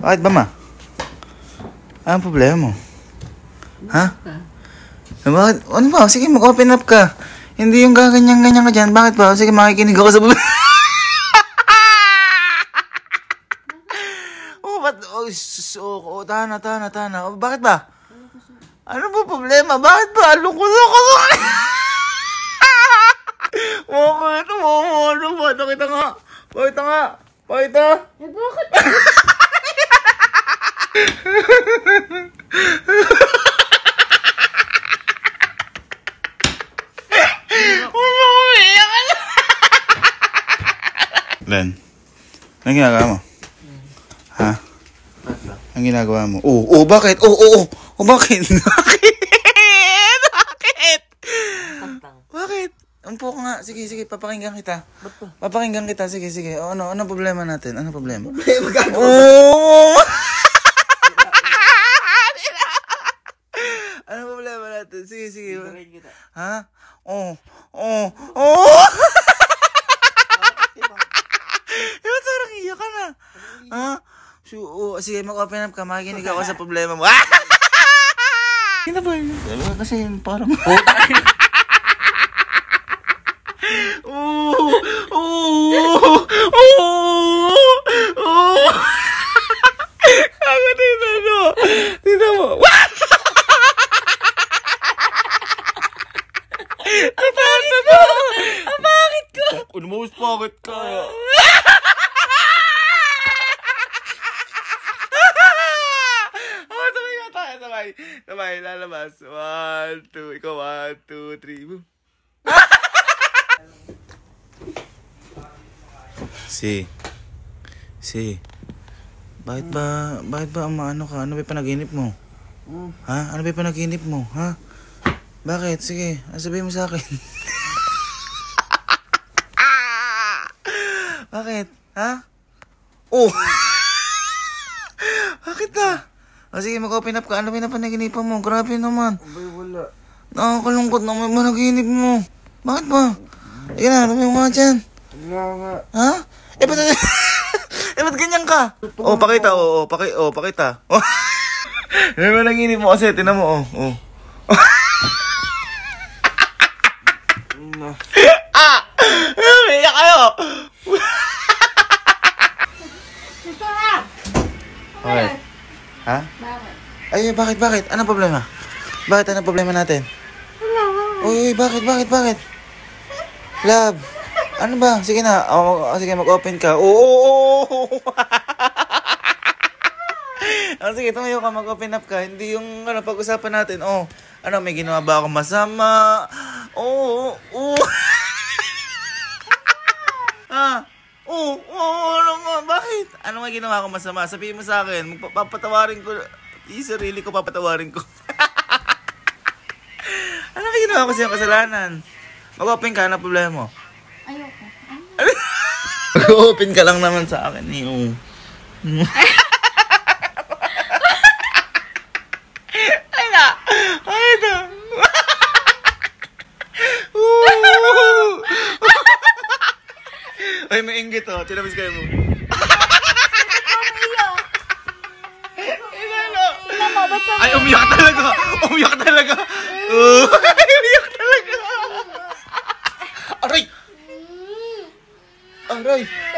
Bakit ba, ma? Anong problema mo? Ha? Bakit? Ano ba? Ano Sige, mag-open up ka. Hindi yung ganyan ganyan ka dyan. Bakit ba? Sige, makikinig ako sa problema. oh, ba't? Oh, so, oh, oh, tana, tana, tana. Oh, bakit ba? Ano ba problema? Bakit ba? Lungkos ako sa... Bakit? Ano ba? Ano ba? Pakita nga. Pakita nga. Pakita. Eh, bakit? Len, anong ginagawa mo? Ha? Anong ginagawa mo? Oo, oh, oh, bakit? Oo, oh, oo, oh, oh, oh, bakit? bakit? bakit? Bakit? Umpo ko nga. Sige, sige, papakinggan kita. Papakinggan kita, sige, sige. O, oh, ano, ano problema natin? Ano problema? Problema ka? Oo! Oh! Ha? Oh, oh, oh! Iba't sarang iyo ka na. Ha? Oh, sige, mag-open up ka. Makikinig ako sa problema mo. Hindi ba yun? Kasi yun, parang... Oo! Oo! Oo! Oo! Ako din ano! Tinan mo! Ang pangit ko! Ang pangit ko! Ano mo, pangit ka? oh, sabay na tayo, sabay. Sabay, lalabas. One, two, ikaw, one, two, three, boom. si, si, bakit ba, bakit ba ano ka? Ano ba hmm. ano panaginip mo? Ha? Ano ba panaginip mo? Ha? Bakit? Sige, sabihin mo sa akin. Bakit? Ha? Oh! Bakit ah? O sige, mag-open up ka. Ano pinapanaginip mo? Grabe naman. Abay, wala. Nakakalungkot na may managinip mo. Bakit ba? Sige na, ano yung mga dyan? Wala nga. Ha? Eh, ba't, eh, ba't ganyan ka? Oh, pakita, oh, oh, paki, oh, pakita. Oh. may managinip mo kasi, tinan mo, oh, oh na. ah! Umiyak kayo! okay. Ha? Bakit? Ay, bakit, bakit? Anong problema? Bakit, anong problema natin? Wala, uy, bakit, bakit, bakit? Love, ano ba? Sige na, oh, sige, mag-open ka. Oo, oo, oo. Oh, sige, tumayo ka, mag-open up ka. Hindi yung ano, pag-usapan natin, oh, ano, may ginawa ba akong masama? ginawa ko masama, sabihin mo sa akin, magpapatawarin ko, yung sarili ko papatawarin ko. ano ba ginawa ko sa'yo kasalanan? Mag-open ka, ano problema mo? Ayoko. Mag-open ka lang naman sa akin. Yung... Ay na! Ay na! inggit oh. Tinapos kayo mo. Aray! Aray!